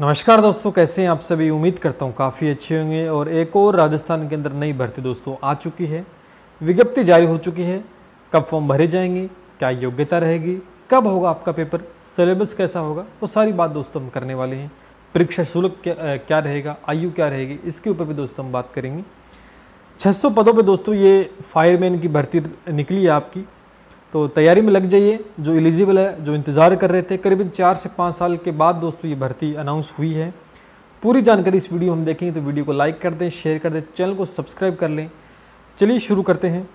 नमस्कार दोस्तों कैसे हैं आप सभी उम्मीद करता हूं काफ़ी अच्छे होंगे और एक और राजस्थान के अंदर नई भर्ती दोस्तों आ चुकी है विज्ञप्ति जारी हो चुकी है कब फॉर्म भरे जाएंगे क्या योग्यता रहेगी कब होगा आपका पेपर सिलेबस कैसा होगा वो सारी बात दोस्तों हम करने वाले हैं परीक्षा शुल्क क्या, रहेगा आयु क्या रहेगी इसके ऊपर भी दोस्तों हम बात करेंगे छः पदों पर दोस्तों ये फायरमैन की भर्ती निकली है आपकी तो तैयारी में लग जाइए जो एलिजिबल है जो इंतज़ार कर रहे थे करीबन चार से पाँच साल के बाद दोस्तों ये भर्ती अनाउंस हुई है पूरी जानकारी इस वीडियो हम देखेंगे तो वीडियो को लाइक कर दें शेयर कर दें चैनल को सब्सक्राइब कर लें चलिए शुरू करते हैं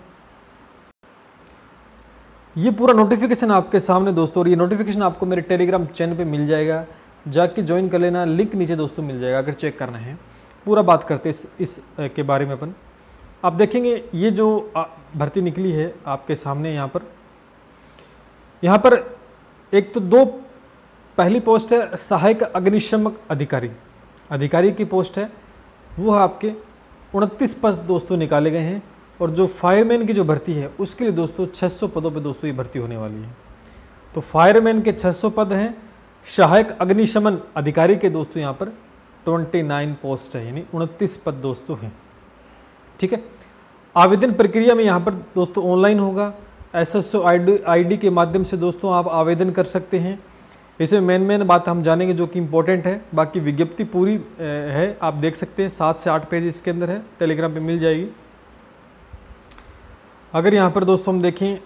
ये पूरा नोटिफिकेशन आपके सामने दोस्तों और ये नोटिफिकेशन आपको मेरे टेलीग्राम चैनल पे मिल जाएगा जाके ज्वाइन कर लेना लिंक नीचे दोस्तों मिल जाएगा अगर चेक करना है पूरा बात करते इस, इस के बारे में अपन आप देखेंगे ये जो भर्ती निकली है आपके सामने यहाँ पर यहाँ पर एक तो दो पहली पोस्ट है सहायक अग्निशमक अधिकारी अधिकारी की पोस्ट है वो है आपके उनतीस पद दोस्तों निकाले गए हैं और जो फायरमैन की जो भर्ती है उसके लिए दोस्तों 600 पदों पे दोस्तों ये भर्ती होने वाली है तो फायरमैन के 600 पद हैं सहायक अग्निशमन अधिकारी के दोस्तों यहाँ पर 29 पोस्ट है यानी उनतीस पद दोस्तों हैं ठीक है आवेदन प्रक्रिया में यहाँ पर दोस्तों ऑनलाइन होगा एस एस आई डी के माध्यम से दोस्तों आप आवेदन कर सकते हैं इसमें मेन मेन बात हम जानेंगे जो कि इम्पोर्टेंट है बाकी विज्ञप्ति पूरी है आप देख सकते हैं सात से आठ पेज इसके अंदर है टेलीग्राम पे मिल जाएगी अगर यहाँ पर दोस्तों हम देखें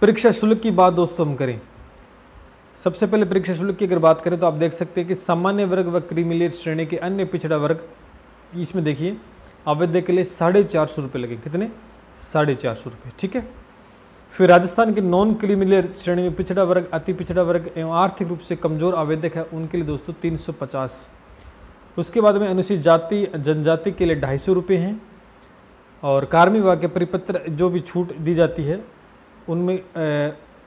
परीक्षा शुल्क की बात दोस्तों हम करें सबसे पहले परीक्षा शुल्क की अगर बात करें तो आप देख सकते हैं कि सामान्य वर्ग व क्रीमिलियर श्रेणी के अन्य पिछड़ा वर्ग इसमें देखिए आवेदक के लिए साढ़े चार सौ रुपये लगे कितने साढ़े चार सौ रुपये ठीक है फिर राजस्थान के नॉन क्रिमिलियर श्रेणी में पिछड़ा वर्ग अति पिछड़ा वर्ग एवं आर्थिक रूप से कमजोर आवेदक है उनके लिए दोस्तों तीन उसके बाद में अनुसूचित जाति जनजाति के लिए ढाई सौ रुपये हैं और कार्मिक विभाग के परिपत्र जो भी छूट दी जाती है उनमें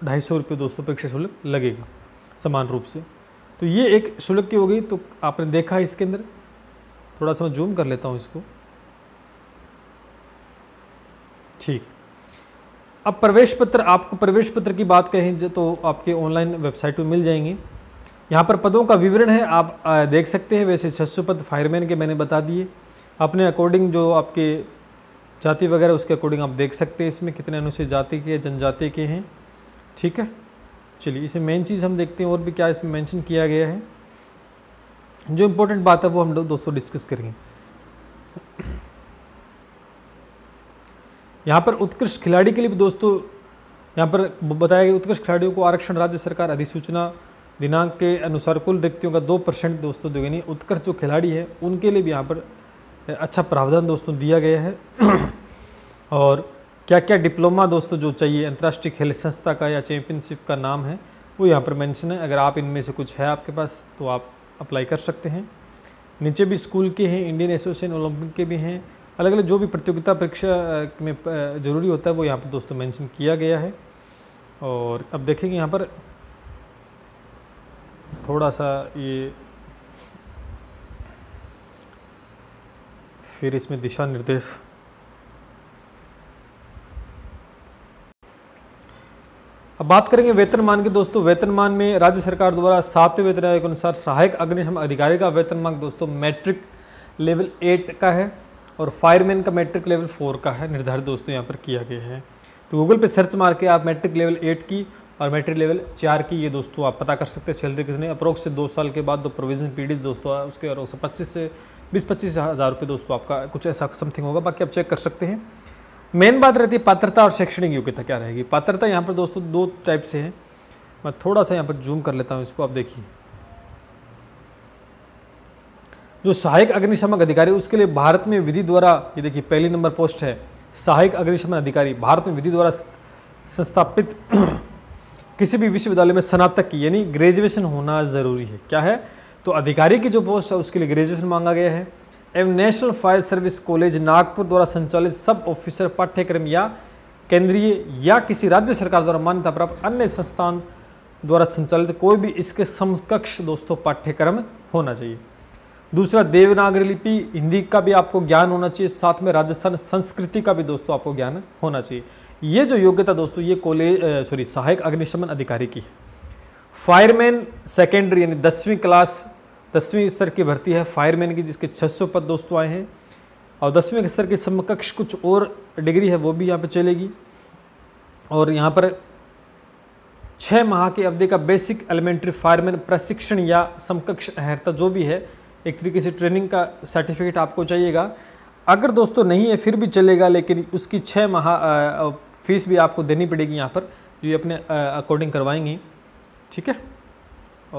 ढाई सौ रुपये दोस्तों परीक्षा शुल्क लगेगा समान रूप से तो ये एक शुल्क की हो गई तो आपने देखा इसके अंदर थोड़ा सा मैं जूम कर लेता हूँ इसको ठीक अब प्रवेश पत्र आपको प्रवेश पत्र की बात कहें तो आपके ऑनलाइन वेबसाइट पर मिल जाएंगी यहाँ पर पदों का विवरण है आप देख सकते हैं वैसे छः पद फायरमैन के मैंने बता दिए अपने अकॉर्डिंग जो आपके जाति वगैरह उसके अकॉर्डिंग आप देख सकते हैं इसमें कितने अनुसूचित जाति के जनजाति के हैं ठीक है चलिए इसे मेन चीज़ हम देखते हैं और भी क्या इसमें मेंशन किया गया है जो इम्पोर्टेंट बात है वो हम लोग दोस्तों डिस्कस करेंगे यहाँ पर उत्कृष्ट खिलाड़ी के लिए भी दोस्तों यहाँ पर बताया गया उत्कृष्ट खिलाड़ियों को आरक्षण राज्य सरकार अधिसूचना दिनांक के अनुसार कुल रिक्तियों का दो परसेंट दोस्तों दोगे यानी उत्कृष्ट जो खिलाड़ी है उनके लिए भी यहाँ पर अच्छा प्रावधान दोस्तों दिया गया है और क्या क्या डिप्लोमा दोस्तों जो चाहिए अंतर्राष्ट्रीय खेल संस्था का या चैम्पियनशिप का नाम है वो यहाँ पर मैंशन है अगर आप इनमें से कुछ है आपके पास तो आप अप्लाई कर सकते हैं नीचे भी स्कूल के हैं इंडियन एसोसिएशन ओलंपिक के भी हैं अलग अलग जो भी प्रतियोगिता परीक्षा में ज़रूरी होता है वो यहाँ पर दोस्तों मेंशन किया गया है और अब देखेंगे यहाँ पर थोड़ा सा ये फिर इसमें दिशा निर्देश अब बात करेंगे वेतनमान के दोस्तों वेतनमान में राज्य सरकार द्वारा सातवें वेतन आयोग के अनुसार सहायक अग्निशम अधिकारी का वेतनमान दोस्तों मैट्रिक लेवल एट का है और फायरमैन का मैट्रिक लेवल फोर का है निर्धारित दोस्तों यहाँ पर किया गया है तो गूगल पे सर्च मार के आप मैट्रिक लेवल एट की और मैट्रिक लेवल चार की ये दोस्तों आप पता कर सकते हैं सैलरी कितने अप्रोक्स से दो साल के बाद दो प्रोविजन पीडीज दोस्तों उसके और पच्चीस से बीस पच्चीस हज़ार रुपये दोस्तों आपका कुछ ऐसा समथिंग होगा बाकी आप चेक कर सकते हैं मेन बात रहती है पात्रता और शैक्षणिक योग्यता क्या रहेगी पात्रता यहाँ पर दोस्तों दो टाइप से हैं मैं थोड़ा सा यहाँ पर जूम कर लेता हूँ इसको आप देखिए जो सहायक अग्निशमक अधिकारी उसके लिए भारत में विधि द्वारा ये देखिए पहली नंबर पोस्ट है सहायक अग्निशमन अधिकारी भारत में विधि द्वारा संस्थापित किसी भी विश्वविद्यालय में स्नातक की यानी ग्रेजुएशन होना ज़रूरी है क्या है तो अधिकारी की जो पोस्ट है उसके लिए ग्रेजुएशन मांगा गया है एवं national fire service college Nagpur द्वारा संचालित सब ऑफिसर पाठ्यक्रम या केंद्रीय या किसी राज्य सरकार द्वारा मान्यता प्राप्त अन्य संस्थान द्वारा संचालित कोई भी इसके समकक्ष दोस्तों पाठ्यक्रम होना चाहिए दूसरा देवनागरी लिपि हिंदी का भी आपको ज्ञान होना चाहिए साथ में राजस्थान संस्कृति का भी दोस्तों आपको ज्ञान होना चाहिए ये जो योग्यता दोस्तों ये कॉलेज सॉरी सहायक अग्निशमन अधिकारी की है फायरमैन सेकेंडरी यानी दसवीं क्लास दसवीं स्तर की भर्ती है फायरमैन की जिसके 600 पद दोस्तों आए हैं और दसवीं स्तर के समकक्ष कुछ और डिग्री है वो भी यहाँ पर चलेगी और यहाँ पर छः माह की अवधि का बेसिक एलिमेंट्री फायरमैन प्रशिक्षण या समकक्ष अहर्ता जो भी है एक तरीके से ट्रेनिंग का सर्टिफिकेट आपको चाहिएगा अगर दोस्तों नहीं है फिर भी चलेगा लेकिन उसकी छः माह फीस भी आपको देनी पड़ेगी यहाँ पर जो ये अपने अकॉर्डिंग करवाएंगी ठीक है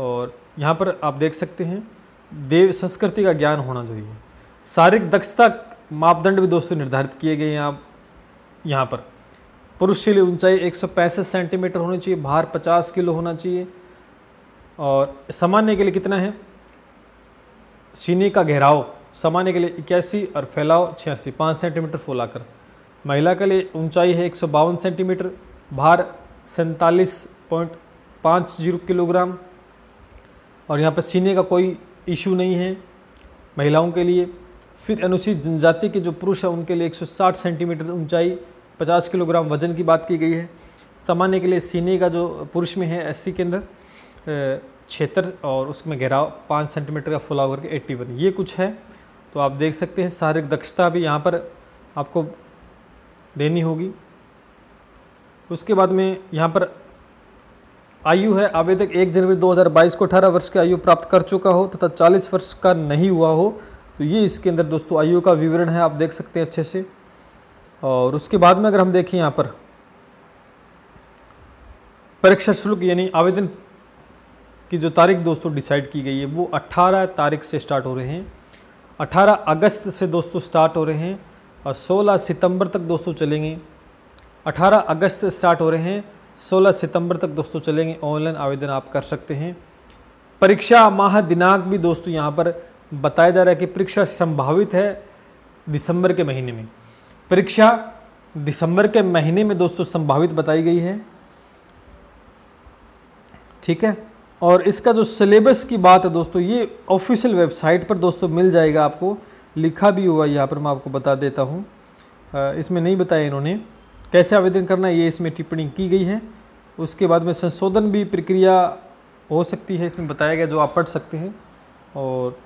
और यहाँ पर आप देख सकते हैं देव संस्कृति का ज्ञान होना जरूरी है शारीरिक दक्षता मापदंड भी दोस्तों निर्धारित किए गए हैं आप यहाँ पर पुरुष के लिए ऊंचाई एक सेंटीमीटर होनी चाहिए भार 50 किलो होना चाहिए और सामान्य के लिए कितना है सीने का घेराव समाने के लिए इक्यासी और फैलाव छियासी पाँच सेंटीमीटर फुलाकर महिला के लिए ऊंचाई है एक सेंटीमीटर भार सैंतालीस पॉइंट पाँच जीरो किलोग्राम और यहाँ पर सीने का कोई इशू नहीं है महिलाओं के लिए फिर अनुसूचित जनजाति के जो पुरुष हैं उनके लिए 160 सेंटीमीटर ऊंचाई 50 किलोग्राम वजन की बात की गई है सामान्य के लिए सीने का जो पुरुष में है एससी के अंदर क्षेत्र और उसमें गहराव पाँच सेंटीमीटर का फुला करके एट्टी वन ये कुछ है तो आप देख सकते हैं शारीरिक दक्षता भी यहाँ पर आपको देनी होगी उसके बाद में यहाँ पर आयु है आवेदक एक जनवरी 2022 को 18 वर्ष की आयु प्राप्त कर चुका हो तथा 40 वर्ष का नहीं हुआ हो तो ये इसके अंदर दोस्तों आयु का विवरण है आप देख सकते हैं अच्छे से और उसके बाद में अगर हम देखें यहाँ पर परीक्षा शुल्क यानी आवेदन की जो तारीख दोस्तों डिसाइड की गई है वो 18 तारीख से स्टार्ट हो रहे हैं 18 अगस्त से दोस्तों स्टार्ट हो रहे हैं और 16 सितंबर तक दोस्तों चलेंगे 18 अगस्त से स्टार्ट हो रहे हैं 16 सितंबर तक दोस्तों चलेंगे ऑनलाइन आवेदन आप कर सकते हैं परीक्षा माह दिनांक भी दोस्तों यहाँ पर बताया जा रहा है कि परीक्षा संभावित है दिसंबर के महीने में परीक्षा दिसंबर के महीने में दोस्तों संभावित बताई गई है ठीक है और इसका जो सिलेबस की बात है दोस्तों ये ऑफिशियल वेबसाइट पर दोस्तों मिल जाएगा आपको लिखा भी हुआ यहाँ पर मैं आपको बता देता हूँ इसमें नहीं बताया इन्होंने कैसे आवेदन करना है ये इसमें टिप्पणी की गई है उसके बाद में संशोधन भी प्रक्रिया हो सकती है इसमें बताया गया जो आप पढ़ सकते हैं और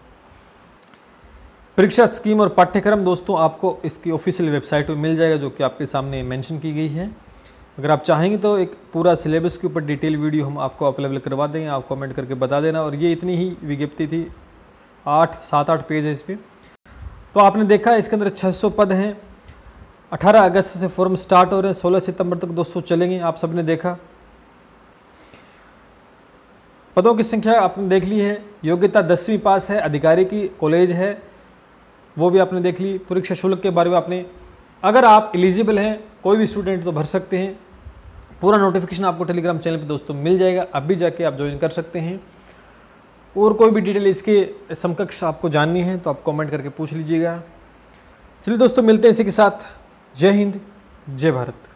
परीक्षा स्कीम और पाठ्यक्रम दोस्तों आपको इसकी ऑफिशियल वेबसाइट पर मिल जाएगा जो कि आपके सामने मेंशन की गई है अगर आप चाहेंगे तो एक पूरा सिलेबस के ऊपर डिटेल वीडियो हम आपको अवेलेबल करवा देंगे आप कमेंट करके बता देना और ये इतनी ही विज्ञप्ति थी आठ सात आठ पेज है इस पर तो आपने देखा इसके अंदर 600 पद हैं 18 अगस्त से फॉर्म स्टार्ट हो रहे हैं 16 सितंबर तक दोस्तों चलेंगे आप सबने देखा पदों की संख्या आपने देख ली है योग्यता दसवीं पास है अधिकारी की कॉलेज है वो भी आपने देख ली परीक्षा शुल्क के बारे में आपने अगर आप एलिजिबल हैं कोई भी स्टूडेंट तो भर सकते हैं पूरा नोटिफिकेशन आपको टेलीग्राम चैनल पे दोस्तों मिल जाएगा अब भी जाके आप ज्वाइन कर सकते हैं और कोई भी डिटेल इसके समकक्ष आपको जाननी है तो आप कमेंट करके पूछ लीजिएगा चलिए दोस्तों मिलते हैं इसी के साथ जय हिंद जय भारत